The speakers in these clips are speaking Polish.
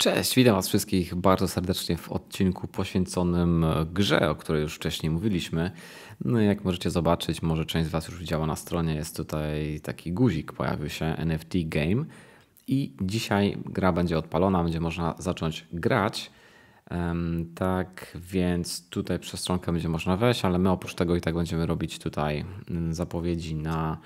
Cześć, witam Was wszystkich bardzo serdecznie w odcinku poświęconym grze, o której już wcześniej mówiliśmy. No jak możecie zobaczyć, może część z Was już widziała na stronie, jest tutaj taki guzik, pojawił się NFT Game. I dzisiaj gra będzie odpalona, będzie można zacząć grać. Tak więc tutaj przez będzie można wejść, ale my oprócz tego i tak będziemy robić tutaj mm, zapowiedzi na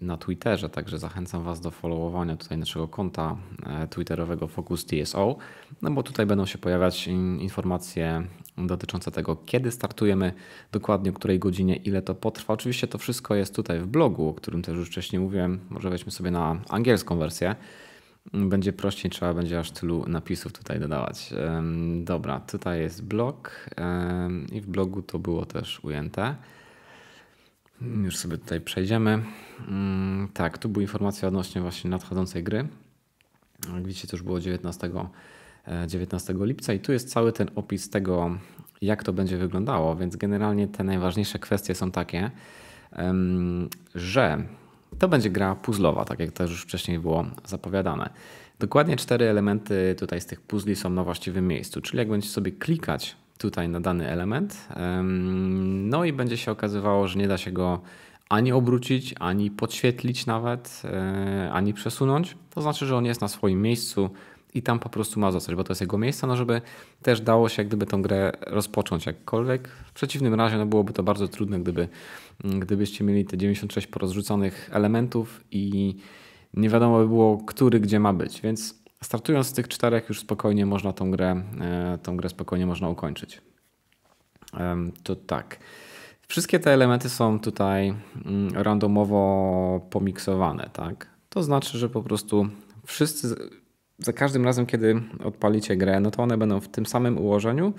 na Twitterze, także zachęcam Was do followowania tutaj naszego konta e, twitterowego Focus DSO, no bo tutaj będą się pojawiać informacje dotyczące tego, kiedy startujemy, dokładnie o której godzinie, ile to potrwa. Oczywiście to wszystko jest tutaj w blogu, o którym też już wcześniej mówiłem. Może weźmy sobie na angielską wersję. Będzie prościej, trzeba będzie aż tylu napisów tutaj dodawać. Dobra, tutaj jest blog i w blogu to było też ujęte. Już sobie tutaj przejdziemy. Mm, tak, tu była informacja odnośnie właśnie nadchodzącej gry. Jak widzicie, to już było 19, 19 e, lipca i tu jest cały ten opis tego, jak to będzie wyglądało. Więc generalnie te najważniejsze kwestie są takie, że to będzie gra puzzlowa, tak jak też już wcześniej było zapowiadane. Dokładnie cztery elementy tutaj z tych puzli są na właściwym miejscu, czyli jak będziecie sobie klikać tutaj na dany element. No i będzie się okazywało, że nie da się go ani obrócić, ani podświetlić nawet, e, ani przesunąć. To znaczy, że on jest na swoim miejscu i tam po prostu ma zostać, bo to jest jego miejsce, no żeby też dało się jak gdyby tą grę rozpocząć jakkolwiek. W przeciwnym razie no byłoby to bardzo trudne, gdyby, gdybyście mieli te 96 porozrzuconych elementów i nie wiadomo by było, który gdzie ma być, więc startując z tych czterech już spokojnie można tą grę, e, tą grę spokojnie można ukończyć. To tak. Wszystkie te elementy są tutaj mm, randomowo pomiksowane, tak? To znaczy, że po prostu wszyscy za każdym razem, kiedy odpalicie grę, no to one będą w tym samym ułożeniu,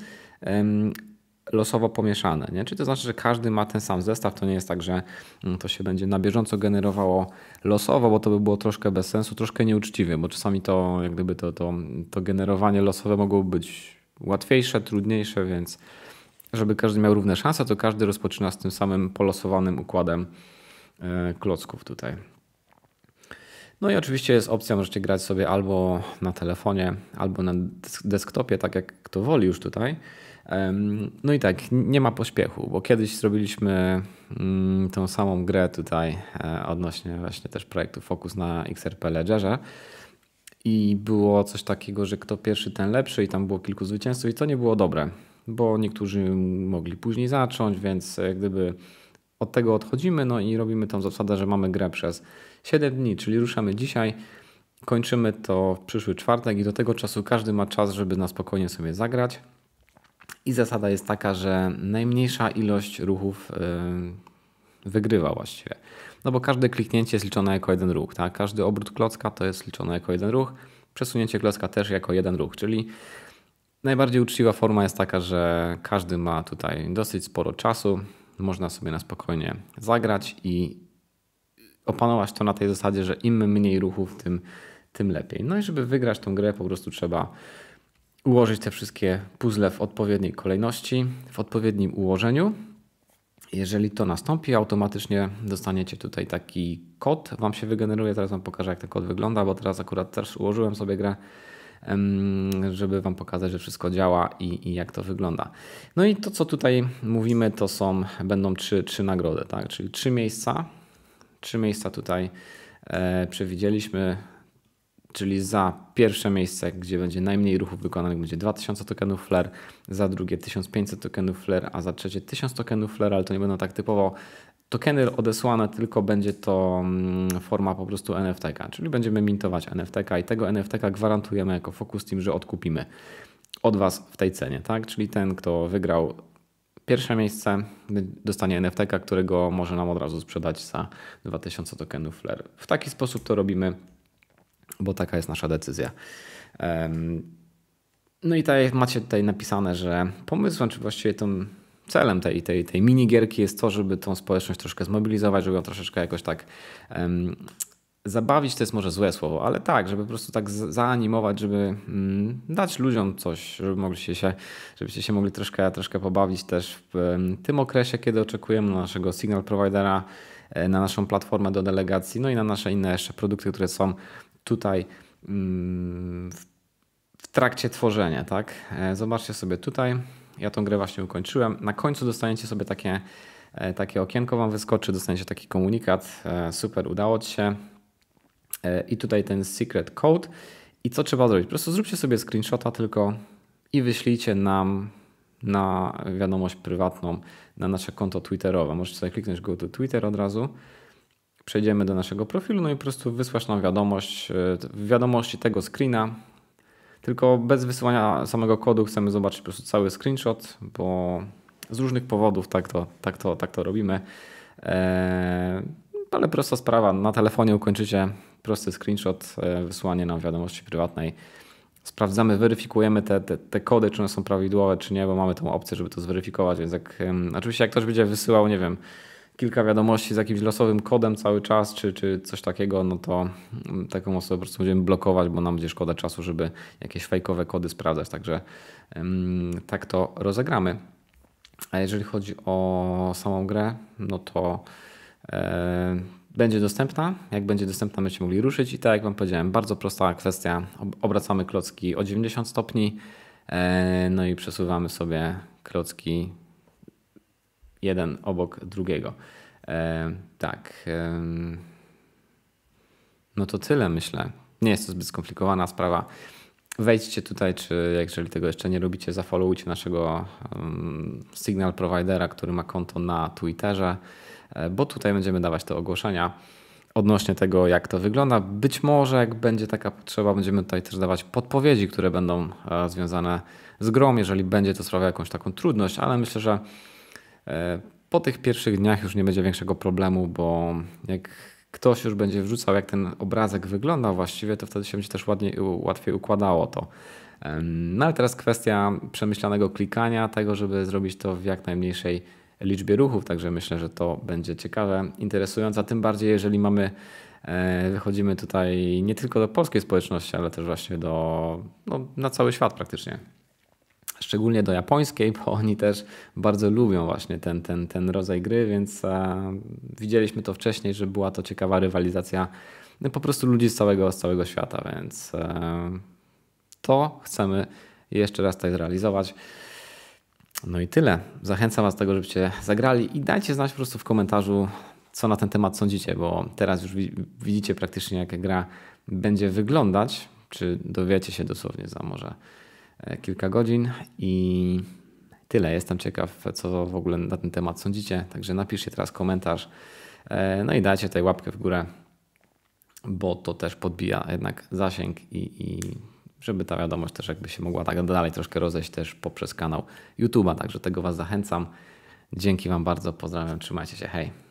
losowo pomieszane. Nie? Czyli to znaczy, że każdy ma ten sam zestaw, to nie jest tak, że mm, to się będzie na bieżąco generowało losowo, bo to by było troszkę bez sensu, troszkę nieuczciwe, bo czasami to jak gdyby to, to, to generowanie losowe mogło być łatwiejsze, trudniejsze, więc żeby każdy miał równe szanse, to każdy rozpoczyna z tym samym polosowanym układem e, klocków tutaj. No i oczywiście jest opcja, możecie grać sobie albo na telefonie, albo na desktopie, tak jak kto woli już tutaj. No i tak, nie ma pośpiechu, bo kiedyś zrobiliśmy mm, tą samą grę tutaj e, odnośnie właśnie też projektu Focus na XRP Ledgerze. I było coś takiego, że kto pierwszy, ten lepszy, i tam było kilku zwycięzców, i to nie było dobre, bo niektórzy mogli później zacząć, więc gdyby od tego odchodzimy, no i robimy tą zasadę, że mamy grę przez 7 dni, czyli ruszamy dzisiaj, kończymy to w przyszły czwartek i do tego czasu każdy ma czas, żeby na spokojnie sobie zagrać. I zasada jest taka, że najmniejsza ilość ruchów yy, wygrywa właściwie. No bo każde kliknięcie jest liczone jako jeden ruch, tak? Każdy obrót klocka to jest liczone jako jeden ruch, przesunięcie klocka też jako jeden ruch, czyli najbardziej uczciwa forma jest taka, że każdy ma tutaj dosyć sporo czasu, można sobie na spokojnie zagrać i opanować to na tej zasadzie, że im mniej ruchów, tym, tym lepiej. No i żeby wygrać tą grę, po prostu trzeba ułożyć te wszystkie puzzle w odpowiedniej kolejności, w odpowiednim ułożeniu. Jeżeli to nastąpi, automatycznie dostaniecie tutaj taki kod, wam się wygeneruje. Teraz wam pokażę, jak ten kod wygląda, bo teraz akurat też ułożyłem sobie grę żeby Wam pokazać, że wszystko działa i, i, jak to wygląda. No i to, co tutaj mówimy, to są, będą trzy, trzy nagrody, tak? czyli trzy miejsca. Trzy miejsca tutaj e, przewidzieliśmy, czyli za pierwsze miejsce, gdzie będzie najmniej ruchów wykonanych, będzie 2000 tokenów Flare, za drugie 1500 tokenów Flare, a za trzecie 1000 tokenów Flare, ale to nie będą tak typowo tokeny odesłane tylko będzie to mm, forma po prostu nft czyli będziemy mintować nft i tego nft gwarantujemy jako Focus Team, że odkupimy od Was w tej cenie, tak? Czyli ten, kto wygrał pierwsze miejsce, dostanie nft którego może nam od razu sprzedać za 2000 tokenów Flare. W taki sposób to robimy, bo taka jest nasza decyzja. No i tutaj macie tutaj napisane, że pomysłem, czy właściwie tą celem tej, tej, tej minigierki jest to, żeby tą społeczność troszkę zmobilizować, żeby ją troszeczkę jakoś tak um, zabawić, to jest może złe słowo, ale tak, żeby po prostu tak zaanimować, żeby um, dać ludziom coś, żeby mogli się, żebyście się mogli troszkę, troszkę pobawić też w um, tym okresie, kiedy oczekujemy na naszego signal providera, e, na naszą platformę do delegacji, no i na nasze inne jeszcze produkty, które są tutaj mm, w trakcie tworzenia, tak? E, zobaczcie sobie tutaj, ja tą grę właśnie ukończyłem. Na końcu dostaniecie sobie takie, e, takie okienko, wam wyskoczy, dostaniecie taki komunikat. E, super, udało ci się. E, I tutaj ten secret code. I co trzeba zrobić? Po prostu zróbcie sobie screenshota tylko i wyślijcie nam na wiadomość prywatną, na nasze konto Twitterowe. Możecie sobie kliknąć go do Twitter od razu. Przejdziemy do naszego profilu, no i po prostu wysłasz nam wiadomość w wiadomości tego screena tylko bez wysyłania samego kodu chcemy zobaczyć po prostu cały screenshot, bo z różnych powodów tak to, tak to, tak to robimy. Eee, ale prosta sprawa, na telefonie ukończycie prosty screenshot, e, wysłanie nam wiadomości prywatnej. Sprawdzamy, weryfikujemy te, te, te kody, czy one są prawidłowe, czy nie, bo mamy tą opcję, żeby to zweryfikować, więc jak, oczywiście jak ktoś będzie wysyłał, nie wiem, kilka wiadomości z jakimś losowym kodem cały czas, czy, czy coś takiego, no to mm, taką osobę po prostu będziemy blokować, bo nam będzie szkoda czasu, żeby jakieś fajkowe kody sprawdzać. Także mm, tak to rozegramy. A jeżeli chodzi o samą grę, no to e, będzie dostępna. Jak będzie dostępna, będziecie mogli ruszyć. I tak jak Wam powiedziałem, bardzo prosta kwestia. Obracamy klocki o 90 stopni, e, no i przesuwamy sobie klocki jeden obok drugiego. E, tak. E, no to tyle, myślę. Nie jest to zbyt skomplikowana sprawa. Wejdźcie tutaj, czy jeżeli tego jeszcze nie robicie, zafollowujcie naszego um, signal providera, który ma konto na Twitterze, e, bo tutaj będziemy dawać te ogłoszenia odnośnie tego, jak to wygląda. Być może, jak będzie taka potrzeba, będziemy tutaj też dawać podpowiedzi, które będą e, związane z grą, jeżeli będzie to sprawiało jakąś taką trudność, ale myślę, że E, po tych pierwszych dniach już nie będzie większego problemu, bo jak ktoś już będzie wrzucał, jak ten obrazek wygląda właściwie, to wtedy się będzie też ładniej, łatwiej układało to. No ale teraz kwestia przemyślanego klikania, tego, żeby zrobić to w jak najmniejszej liczbie ruchów, także myślę, że to będzie ciekawe, interesujące, tym bardziej jeżeli mamy, e, wychodzimy tutaj nie tylko do polskiej społeczności, ale też właśnie do, no, na cały świat praktycznie szczególnie do japońskiej, bo oni też bardzo lubią właśnie ten, ten, ten rodzaj gry, więc widzieliśmy to wcześniej, że była to ciekawa rywalizacja no, po prostu ludzi z całego, z całego świata, więc e, to chcemy jeszcze raz tak zrealizować. No i tyle. Zachęcam Was do tego, żebyście zagrali i dajcie znać po prostu w komentarzu, co na ten temat sądzicie, bo teraz już widzicie praktycznie, jak gra będzie wyglądać, czy dowiecie się dosłownie za może E, kilka godzin i tyle. Jestem ciekaw, co w ogóle na ten temat sądzicie. Także napiszcie teraz komentarz. E, no i dajcie tutaj łapkę w górę, bo to też podbija jednak zasięg i, i żeby ta wiadomość też jakby się mogła tak dalej troszkę rozejść też poprzez kanał YouTube'a. Także tego Was zachęcam. Dzięki Wam bardzo, pozdrawiam, trzymajcie się, hej.